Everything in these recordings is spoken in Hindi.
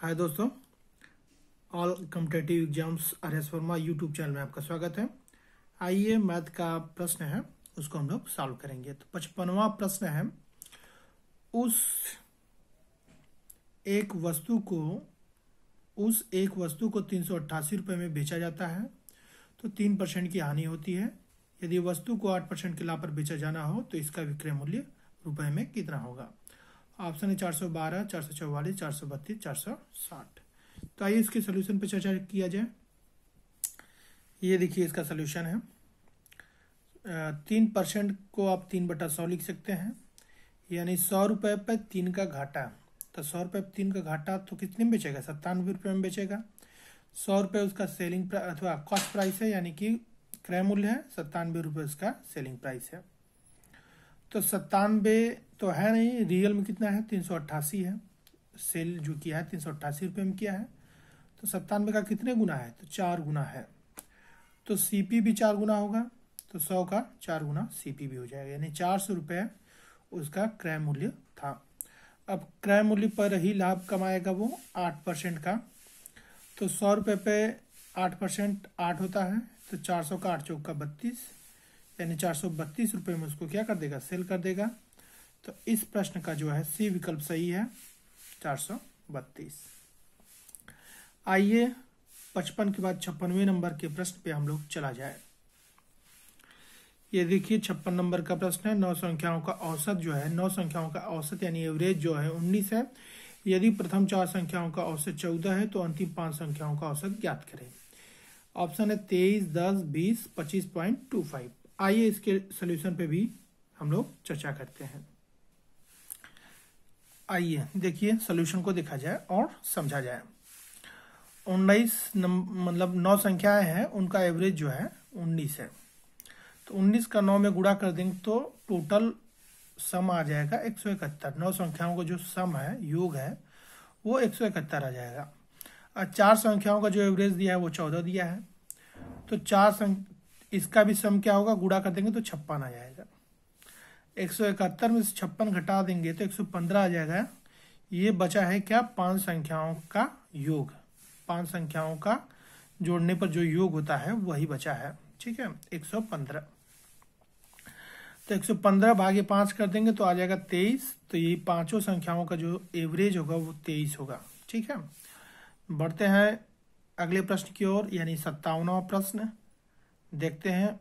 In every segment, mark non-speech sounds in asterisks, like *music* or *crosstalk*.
हाय दोस्तों all competitive exams R S Verma YouTube channel में आपका स्वागत है आइए मैथ का प्रश्न है उसको हम लोग सॉल्व करेंगे तो पचपनवा प्रश्न है उस एक वस्तु को उस एक वस्तु को तीन सौ अट्ठासी रुपये में बेचा जाता है तो तीन परसेंट की हानि होती है यदि वस्तु को आठ परसेंट के लाभ पर बेचा जाना हो तो इसका विक्रय मूल्य रुपए में कितना होगा ऑप्शन है चार सौ बारह चार सौ चौवालीस चार सौ बत्तीस चार सौ साठ तो आइए इसके सोल्यूशन पर चर्चा किया जाए ये देखिए इसका सोल्यूशन है तीन परसेंट को आप तीन बटा सौ लिख सकते हैं यानी सौ रुपये पर तीन का घाटा तो सौ रुपये पर तीन का घाटा तो कितने में बेचेगा सत्तानवे रुपये में बेचेगा सौ रुपये उसका सेलिंग अथवा कॉस्ट प्राइस है यानी कि क्रय मूल्य है सत्तानवे रुपये उसका सेलिंग प्राइस है तो सत्तानवे तो है नहीं रियल में कितना है तीन सौ अट्ठासी है सेल जो किया है तीन सौ अट्ठासी रुपये में किया है तो सत्तानवे का कितने गुना है तो चार गुना है तो सी पी भी चार गुना होगा तो सौ का चार गुना सी पी भी हो जाएगा यानी चार सौ रुपये उसका क्रय मूल्य था अब क्रय मूल्य पर ही लाभ कमाएगा वो आठ परसेंट का तो सौ रुपये पे आठ परसेंट आठ होता है तो चार सौ का आठ चौक का बत्तीस यानी चार सौ बत्तीस रुपये में उसको क्या कर देगा सेल कर देगा तो इस प्रश्न का जो है सी विकल्प सही है चार सौ बत्तीस आइए पचपन के बाद छप्पनवे नंबर के प्रश्न पे हम लोग चला जाए ये देखिए छप्पन नंबर का प्रश्न है नौ संख्याओं का औसत जो है नौ संख्याओं का औसत यानी एवरेज जो है उन्नीस है यदि प्रथम चार संख्याओं का औसत चौदह है तो अंतिम पांच संख्याओं का औसत ज्ञात करें ऑप्शन है तेईस दस बीस पच्चीस पॉइंट टू फाइव आइए इसके सोल्यूशन पे भी हम लोग चर्चा करते हैं आइए देखिए सोल्यूशन को देखा जाए और समझा जाए उन्नीस मतलब नौ संख्याएं हैं उनका एवरेज जो है उन्नीस है तो उन्नीस का नौ में गुड़ा कर देंगे तो टोटल सम आ जाएगा एक सौ इकहत्तर नौ संख्याओं का जो सम है योग है वो एक सौ इकहत्तर आ जाएगा और चार संख्याओं का जो एवरेज दिया है वो चौदह दिया है तो चार इसका भी सम क्या होगा गुड़ा कर देंगे तो छप्पन आ जाएगा एक सौ इकहत्तर में से छप्पन घटा देंगे तो एक सौ पंद्रह आ जाएगा ये बचा है क्या पांच संख्याओं का योग पांच संख्याओं का जोड़ने पर जो योग होता है वही बचा है ठीक है एक सौ पंद्रह तो एक सौ पंद्रह भागे पांच कर देंगे तो आ जाएगा तेईस तो ये पांचों संख्याओं का जो एवरेज होगा वो तेईस होगा ठीक है बढ़ते हैं अगले प्रश्न की ओर यानी सत्तावनवा प्रश्न देखते हैं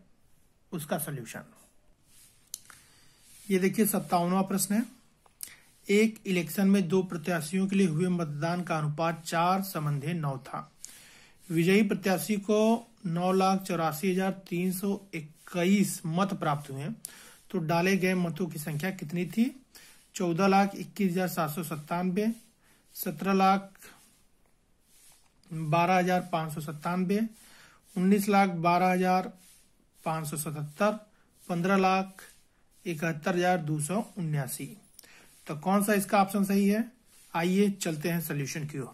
उसका सोल्यूशन ये देखिए सत्तावनवा प्रश्न है एक इलेक्शन में दो प्रत्याशियों के लिए हुए मतदान का अनुपात चार संबंधे नौ था विजयी प्रत्याशी को नौ लाख चौरासी हजार तीन सौ इक्कीस मत प्राप्त हुए तो डाले गए मतों की संख्या कितनी थी चौदह लाख इक्कीस हजार सात सौ सत्तानवे सत्रह लाख बारह हजार पांच सौ सत्तानवे उन्नीस लाख बारह हजार पाँच सौ सतहत्तर पंद्रह लाख इकहत्तर हजार दो सौ उन्यासी तो कौन सा इसका ऑप्शन सही है आइए चलते हैं सोल्यूशन की ओर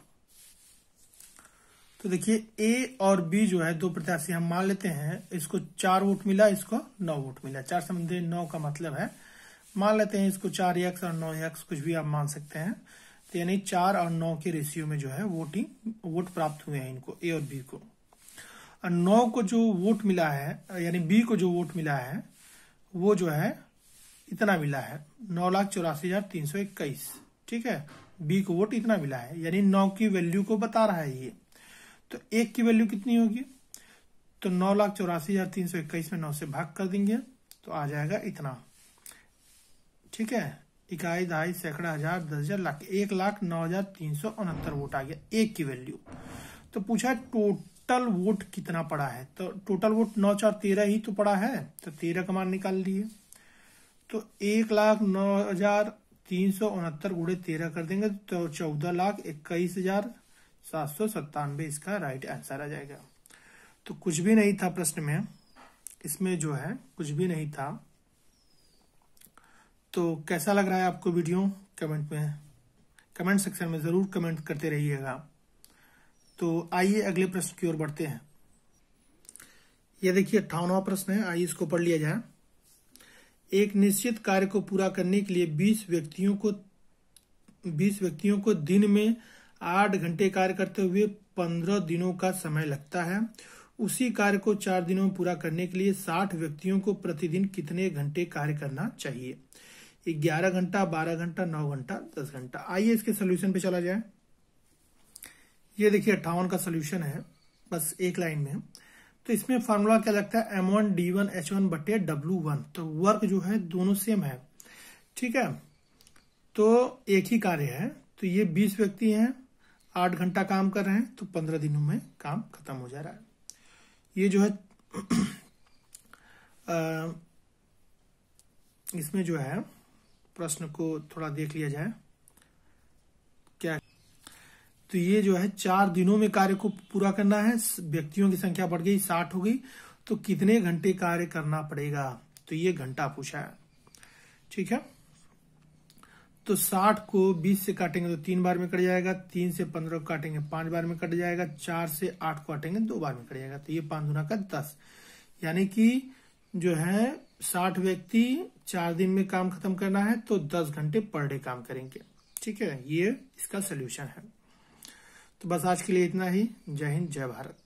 तो देखिए ए और बी जो है दो प्रत्याशी हम मान लेते हैं इसको चार वोट मिला इसको नौ वोट मिला चार समझे नौ का मतलब है मान लेते हैं इसको चार एक और नौ यक्स कुछ भी आप मान सकते हैं तो यानी चार और नौ के रेशियो में जो है वोटिंग वोट प्राप्त हुए हैं इनको ए और बी को नौ को जो वोट मिला है यानी बी को जो वोट मिला है वो जो है इतना मिला है नौ लाख चौरासी हजार तीन सौ इक्कीस ठीक है बी को वोट इतना मिला है यानी नौ की वैल्यू को बता रहा है ये तो एक की वैल्यू कितनी होगी तो नौ लाख चौरासी हजार तीन सौ इक्कीस में नौ से भाग कर देंगे तो आ जाएगा इतना ठीक है इकाई दहाई सैकड़ा हजार दस हजार लाख एक लाख नौ हजार तीन सौ उनहत्तर वोट आ गया एक की वैल्यू तो पूछा टोटल टोटल वोट कितना पड़ा है तो टोटल वोट नौ चार तेरह ही तो पड़ा है तो तेरह का मान निकाल लिए तो एक लाख नौ हजार तीन सौ उनहत्तर गुड़े तेरह कर देंगे तो चौदह लाख इक्कीस हजार सात सौ सत्तानवे इसका राइट आंसर आ जाएगा तो कुछ भी नहीं था प्रश्न में इसमें जो है कुछ भी नहीं था तो कैसा लग रहा है आपको वीडियो कमेंट में कमेंट सेक्शन में ज़रूर कमेंट करते रहिएगा तो आइए अगले प्रश्न की ओर बढ़ते हैं यह देखिए अट्ठावनवा प्रश्न है आइए इसको पढ़ लिया जाए एक निश्चित कार्य को पूरा करने के लिए 20 व्यक्तियों को बीस व्यक्तियों को दिन में आठ घंटे कार्य करते हुए पंद्रह दिनों का समय लगता है उसी कार्य को चार दिनों में पूरा करने के लिए साठ व्यक्तियों को प्रतिदिन कितने घंटे कार्य करना चाहिए ग्यारह घंटा बारह घंटा नौ घंटा दस घंटा आइए इसके सोल्यूशन पे चला जाए ये देखिए अट्ठावन का सोल्यूशन है बस एक लाइन में तो इसमें फार्मूला क्या लगता है M one D one H one बटे डब्ल्यू वन तो वर्क जो है दोनों सेम है ठीक है तो एक ही कार्य है तो ये बीस व्यक्ति हैं आठ घंटा काम कर रहे हैं तो पंद्रह दिनों में काम खत्म हो जा रहा है ये जो है *clears throat* इसमें जो है प्रश्न को थोड़ा देख लिया जाए क्या तो ये जो है चार दिनों में कार्य को पूरा करना है व्यक्तियों की संख्या बढ़ गई साठ हो गई तो कितने घंटे कार्य करना पड़ेगा तो ये घंटा पूछा है ठीक है तो साठ को बीस से काटेंगे तो तीन बार में कट जाएगा तीन से पंद्रह को काटेंगे पांच बार में कट जाएगा चार से आठ को काटेंगे तो दो बार में कट जाएगा तो ये पांच दुना का दस यानी कि जो है साठ व्यक्ति चार दिन में काम खत्म करना है तो दस घंटे पर डे काम करेंगे ठीक है ये इसका सोल्यूशन है तो बस आज के लिए इतना ही जय हिंद जय भारत